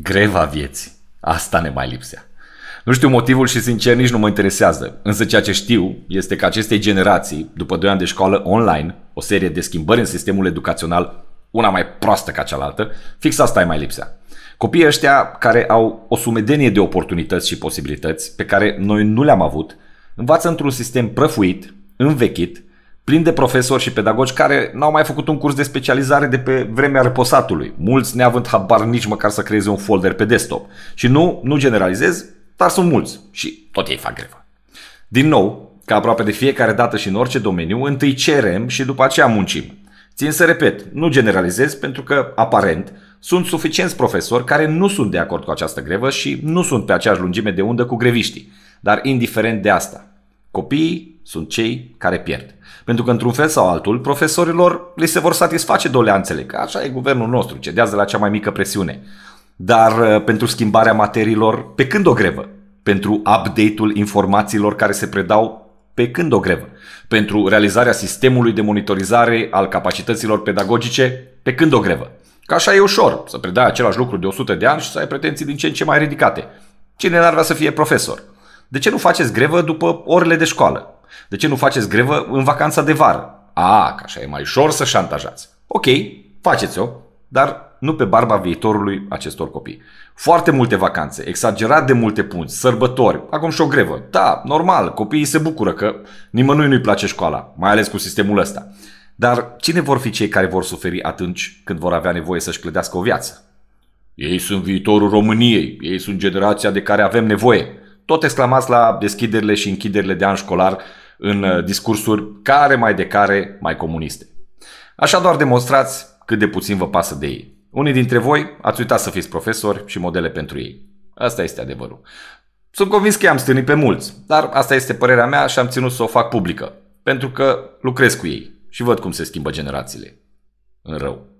Greva vieții. Asta ne mai lipsea. Nu știu motivul și sincer nici nu mă interesează, însă ceea ce știu este că acestei generații, după 2 ani de școală online, o serie de schimbări în sistemul educațional, una mai proastă ca cealaltă, fix asta e mai lipsea. Copiii ăștia care au o sumedenie de oportunități și posibilități pe care noi nu le-am avut, învață într-un sistem prăfuit, învechit, plin de profesori și pedagogi care n-au mai făcut un curs de specializare de pe vremea reposatului, mulți neavând habar nici măcar să creeze un folder pe desktop. Și nu, nu generalizez, dar sunt mulți și tot ei fac grevă. Din nou, ca aproape de fiecare dată și în orice domeniu, întâi cerem și după aceea muncim. Țin să repet, nu generalizez pentru că, aparent, sunt suficienți profesori care nu sunt de acord cu această grevă și nu sunt pe aceeași lungime de undă cu greviștii. Dar indiferent de asta, Copiii sunt cei care pierd. Pentru că într-un fel sau altul, profesorilor li se vor satisface doleanțele, că așa e guvernul nostru, cedează la cea mai mică presiune. Dar uh, pentru schimbarea materiilor, pe când o grevă? Pentru update-ul informațiilor care se predau pe când o grevă? Pentru realizarea sistemului de monitorizare al capacităților pedagogice pe când o grevă? Ca așa e ușor să predai același lucru de 100 de ani și să ai pretenții din ce în ce mai ridicate. Cine n-ar vrea să fie profesor? De ce nu faceți grevă după orele de școală? De ce nu faceți grevă în vacanța de vară? A, că așa e mai ușor să șantajați. Ok, faceți-o, dar nu pe barba viitorului acestor copii. Foarte multe vacanțe, exagerat de multe punți, sărbători, acum și o grevă. Da, normal, copiii se bucură că nimănui nu-i place școala, mai ales cu sistemul ăsta. Dar cine vor fi cei care vor suferi atunci când vor avea nevoie să-și clădească o viață? Ei sunt viitorul României, ei sunt generația de care avem nevoie tot exclamați la deschiderile și închiderile de an școlar în uh, discursuri care mai de care mai comuniste. Așa doar demonstrați cât de puțin vă pasă de ei. Unii dintre voi ați uitat să fiți profesori și modele pentru ei. Asta este adevărul. Sunt convins că am stânit pe mulți, dar asta este părerea mea și am ținut să o fac publică, pentru că lucrez cu ei și văd cum se schimbă generațiile. În rău.